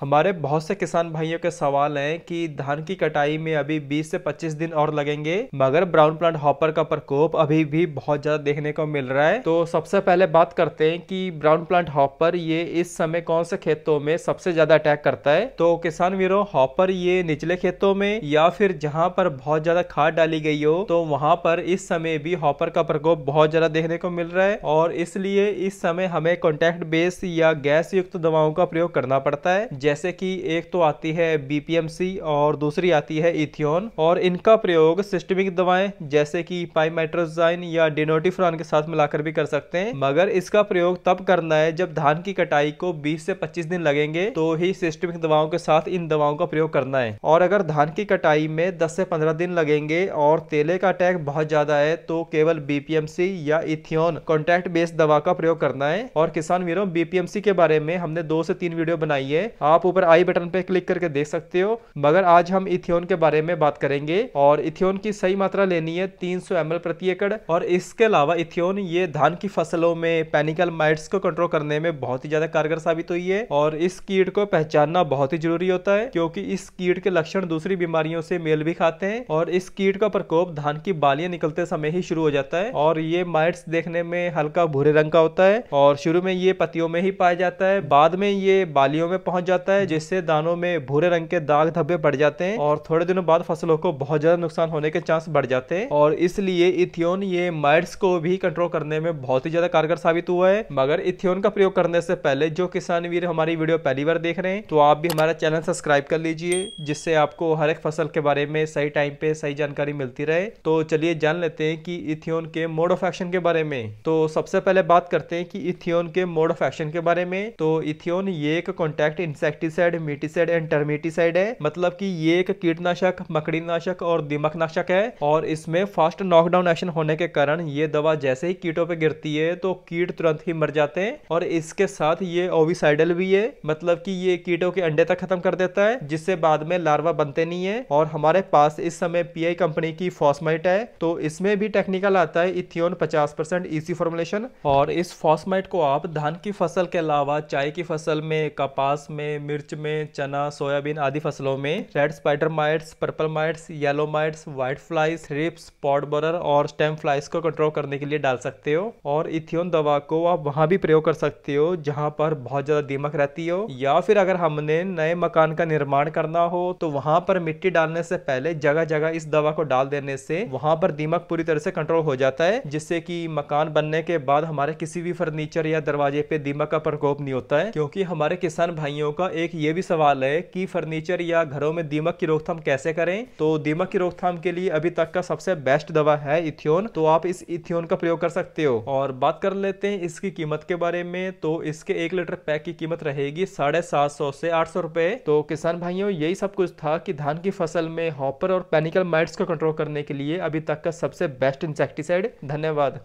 हमारे बहुत से किसान भाइयों के सवाल हैं कि धान की कटाई में अभी 20 से 25 दिन और लगेंगे मगर ब्राउन प्लांट हॉपर का प्रकोप अभी भी बहुत ज्यादा देखने को मिल रहा है तो सबसे पहले बात करते हैं कि ब्राउन प्लांट हॉपर ये इस समय कौन से खेतों में सबसे ज्यादा अटैक करता है तो किसान वीरों हॉपर ये निचले खेतों में या फिर जहाँ पर बहुत ज्यादा खाद डाली गई हो तो वहाँ पर इस समय भी हॉपर का प्रकोप बहुत ज्यादा देखने को मिल रहा है और इसलिए इस समय हमें कॉन्टेक्ट बेस या गैस युक्त दवाओं का प्रयोग करना पड़ता है जैसे कि एक तो आती है बीपीएमसी और दूसरी आती है इथियोन और इनका प्रयोग सिस्टमिक दवाएं जैसे कि पाइमेट्रोजाइन या डिनोटिफ्रॉन के साथ मिलाकर भी कर सकते हैं मगर इसका प्रयोग तब करना है जब धान की कटाई को 20 से 25 दिन लगेंगे तो ही सिस्टमिक दवाओं के साथ इन दवाओं का प्रयोग करना है और अगर धान की कटाई में दस से पंद्रह दिन लगेंगे और तेले का अटैक बहुत ज्यादा है तो केवल बीपीएमसी या इथियोन कॉन्टैक्ट बेस्ड दवा का प्रयोग करना है और किसान वीरों बीपीएमसी के बारे में हमने दो से तीन वीडियो बनाई है आप आप ऊपर आई बटन पे क्लिक करके देख सकते हो मगर आज हम इथियोन के बारे में बात करेंगे और इथियोन की सही मात्रा लेनी है 300 सौ प्रति एकड़ और इसके अलावा इथियोन ये धान की फसलों में पेनिकल माइट्स को कंट्रोल करने में बहुत ही ज्यादा कारगर साबित हुई है और इस कीट को पहचानना बहुत ही जरूरी होता है क्योंकि इस कीट के लक्षण दूसरी बीमारियों से मेल भी खाते हैं और इस कीट का प्रकोप धान की बालियां निकलते समय ही शुरू हो जाता है और ये माइट्स देखने में हल्का भूरे रंग का होता है और शुरू में ये पतियों में ही पाया जाता है बाद में ये बालियों में पहुंच जाता जाता है जिससे दानों में भूरे रंग के दाग धब्बे पड़ जाते हैं और थोड़े दिनों बाद फसलों को बहुत ज्यादा नुकसान होने के चांस बढ़ जाते हैं और इसलिए इथियोन ये माइट्स को भी कंट्रोल करने में बहुत ही ज्यादा कारगर साबित हुआ है मगर इथियोन का प्रयोग करने से पहले जो किसान वीर हमारी वीडियो पहली बार देख रहे हैं तो आप भी हमारा चैनल सब्सक्राइब कर लीजिए जिससे आपको हर एक फसल के बारे में सही टाइम पे सही जानकारी मिलती रहे तो चलिए जान लेते हैं कि इथियोन के मोड ऑफ एक्शन के बारे में तो सबसे पहले बात करते हैं कि इथियोन के मोड ऑफ एक्शन के बारे में तो इथियोन ये एक contact insect insecticide miticide and termiticide है मतलब कि ये एक कीटनाशक मकड़ी नाशक और दिमक नाशक है और इसमें फास्ट नॉकडाउन एक्शन होने के कारण ये दवा जैसे ही कीटों पे गिरती है तो कीट तुरंत ही मर जाते हैं और इसके साथ ये ओविसाइडल भी है मतलब कि ये कीटों के अंडे तक खत्म कर देता है जिससे बाद में लार्वा बनते नहीं है और हमारे पास इस समय पी कंपनी की फॉसमाइट है तो इसमें भी टेक्निकल आता है इथियोन पचास परसेंट ईसी e फॉर्मुलेशन और इस फॉसमाइट को आप धान की फसल के अलावा चाय की फसल में कपास में मिर्च में चना सोयाबीन आदि फसलों में red spider mites purple mites yellow mites white flies thrips pod borer और स्टेम फ्लाइज को कंट्रोल करने के लिए डाल सकते हो और इथियोन दवा को आप वहाँ भी प्रयोग कर सकते हो जहाँ पर बहुत ज़्यादा दीमक रहती हो या फिर अगर हमने नए मकान का निर्माण करना हो तो वहाँ पर मिट्टी डालने से पहले जगह जगह इस दवा को डाल देने से वहाँ पर दीमक पूरी तरह से कंट्रोल हो जाता है जिससे कि मकान बनने के बाद हमारे किसी भी फर्नीचर या दरवाजे पे दीमक का प्रकोप नहीं होता है क्योंकि हमारे किसान भाइयों का एक ये भी सवाल है कि फर्नीचर या घरों में दीमक की रोकथाम कैसे करें तो दीमक की रोकथाम के लिए अभी तक का सबसे बेस्ट दवा है इथियोन तो आप इस इथियोन का प्रयोग कर सकते हो और बात कर लेते हैं इसकी कीमत के बारे में तो इसके एक लीटर पैक की कीमत रहेगी साढ़े सात सौ से आठ सौ रुपए तो किसान भाइयों यही सब कुछ था कि धान की फसल में हॉपर और पेनिकल माइट्स को कंट्रोल करने के लिए अभी तक का सबसे बेस्ट इंसेक्टिसाइड धन्यवाद